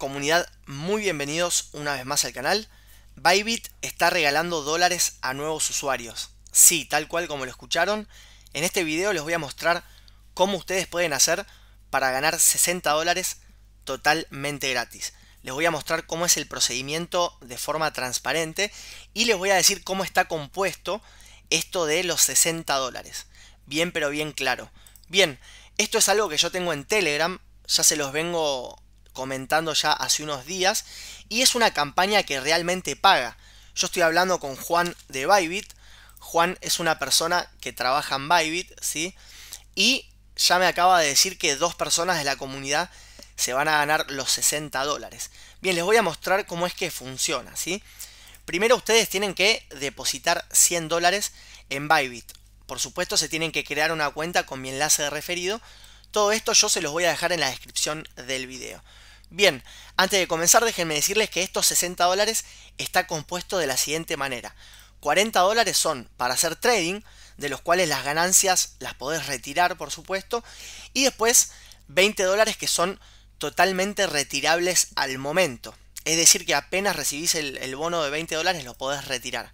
Comunidad, muy bienvenidos una vez más al canal. Bybit está regalando dólares a nuevos usuarios. Sí, tal cual como lo escucharon. En este video les voy a mostrar cómo ustedes pueden hacer para ganar 60 dólares totalmente gratis. Les voy a mostrar cómo es el procedimiento de forma transparente y les voy a decir cómo está compuesto esto de los 60 dólares. Bien, pero bien claro. Bien, esto es algo que yo tengo en Telegram, ya se los vengo comentando ya hace unos días y es una campaña que realmente paga. Yo estoy hablando con Juan de Bybit. Juan es una persona que trabaja en Bybit, ¿sí? Y ya me acaba de decir que dos personas de la comunidad se van a ganar los 60 dólares. Bien, les voy a mostrar cómo es que funciona, ¿sí? Primero ustedes tienen que depositar 100 dólares en Bybit. Por supuesto se tienen que crear una cuenta con mi enlace de referido. Todo esto yo se los voy a dejar en la descripción del video. Bien, antes de comenzar déjenme decirles que estos 60 dólares está compuesto de la siguiente manera. 40 dólares son para hacer trading, de los cuales las ganancias las podés retirar por supuesto, y después 20 dólares que son totalmente retirables al momento. Es decir, que apenas recibís el, bono de 20 dólares lo podés retirar.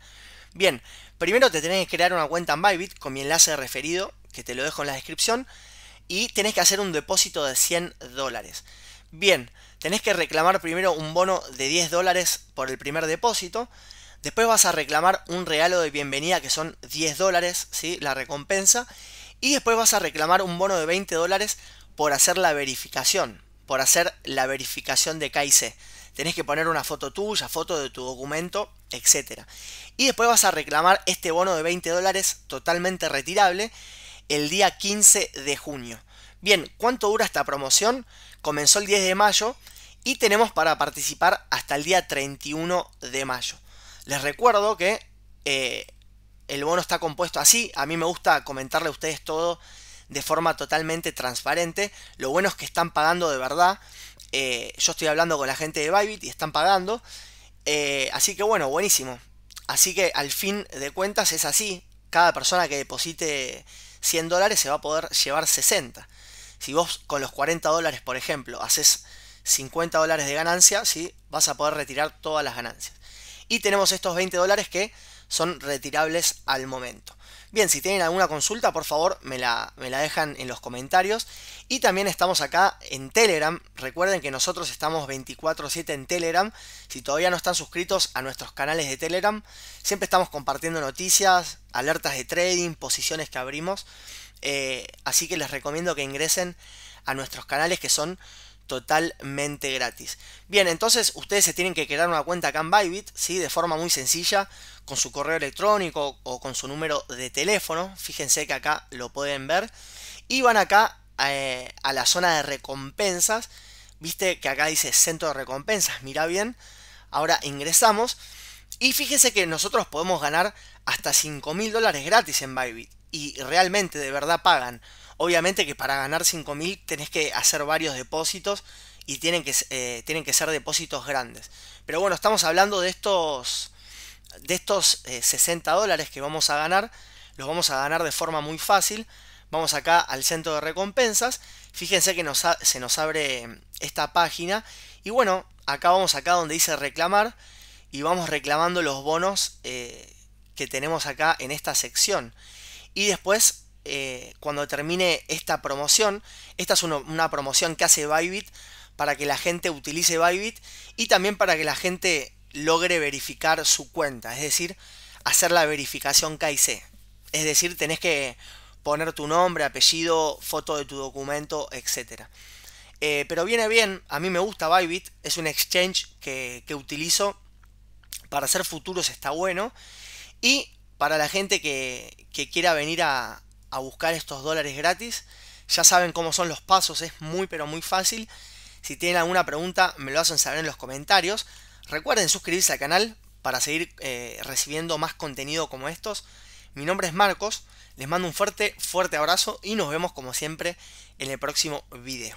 Bien, primero te tenés que crear una cuenta en Bybit con mi enlace referido, que te lo dejo en la descripción, y tenés que hacer un depósito de 100 dólares. Bien, tenés que reclamar primero un bono de 10 dólares por el primer depósito. Después vas a reclamar un regalo de bienvenida que son 10 dólares, ¿sí? la recompensa. Y después vas a reclamar un bono de 20 dólares por hacer la verificación, por hacer la verificación de KIC. Tenés que poner una foto tuya, foto de tu documento, etc. Y después vas a reclamar este bono de 20 dólares totalmente retirable el día 15 de junio. Bien, ¿cuánto dura esta promoción? Comenzó el 10 de mayo y tenemos para participar hasta el día 31 de mayo. Les recuerdo que eh, el bono está compuesto así. A mí me gusta comentarle a ustedes todo de forma totalmente transparente. Lo bueno es que están pagando de verdad. Eh, yo estoy hablando con la gente de Bybit y están pagando. Eh, así que bueno, buenísimo. Así que al fin de cuentas es así cada persona que deposite 100 dólares se va a poder llevar 60. Si vos con los 40 dólares, por ejemplo, haces 50 dólares de ganancia, ¿sí? vas a poder retirar todas las ganancias. Y tenemos estos 20 dólares que son retirables al momento. Bien, si tienen alguna consulta, por favor, me la, dejan en los comentarios. Y también estamos acá en Telegram. Recuerden que nosotros estamos 24/7 en Telegram. Si todavía no están suscritos a nuestros canales de Telegram, siempre estamos compartiendo noticias, alertas de trading, posiciones que abrimos. Eh, así que les recomiendo que ingresen a nuestros canales que son totalmente gratis. Bien, entonces ustedes se tienen que crear una cuenta acá en Bybit, ¿sí? De forma muy sencilla, con su correo electrónico o con su número de teléfono. Fíjense que acá lo pueden ver. Y van acá eh, a la zona de recompensas. Viste que acá dice centro de recompensas, mira bien. Ahora ingresamos. Y fíjense que nosotros podemos ganar hasta 5000 mil dólares gratis en Bybit y realmente de verdad pagan. Obviamente que para ganar 5.000 tenés que hacer varios depósitos y tienen que, eh, tienen que ser depósitos grandes. Pero bueno, estamos hablando de estos, de estos 60 eh, dólares que vamos a ganar. Los vamos a ganar de forma muy fácil. Vamos acá al centro de recompensas. Fíjense que nos se nos abre mm, esta página. Y bueno, acá vamos acá donde dice reclamar. Y vamos reclamando los bonos eh, que tenemos acá en esta sección. Y después, eh, cuando termine esta promoción, esta es una promoción que hace Bybit para que la gente utilice Bybit y también para que la gente logre verificar su cuenta, es decir, hacer la verificación KIC. Es decir, tenés que poner tu nombre, apellido, foto de tu documento, etc. Eh, pero viene bien, a mí me gusta Bybit, es un exchange que, que utilizo para hacer futuros, está bueno. Y para la gente que, quiera venir a, buscar estos dólares gratis, ya saben cómo son los pasos, es muy pero muy fácil. Si tienen alguna pregunta, me lo hacen saber en los comentarios. Recuerden suscribirse al canal para seguir eh, recibiendo más contenido como estos. Mi nombre es Marcos, les mando un fuerte, fuerte abrazo y nos vemos como siempre en el próximo video.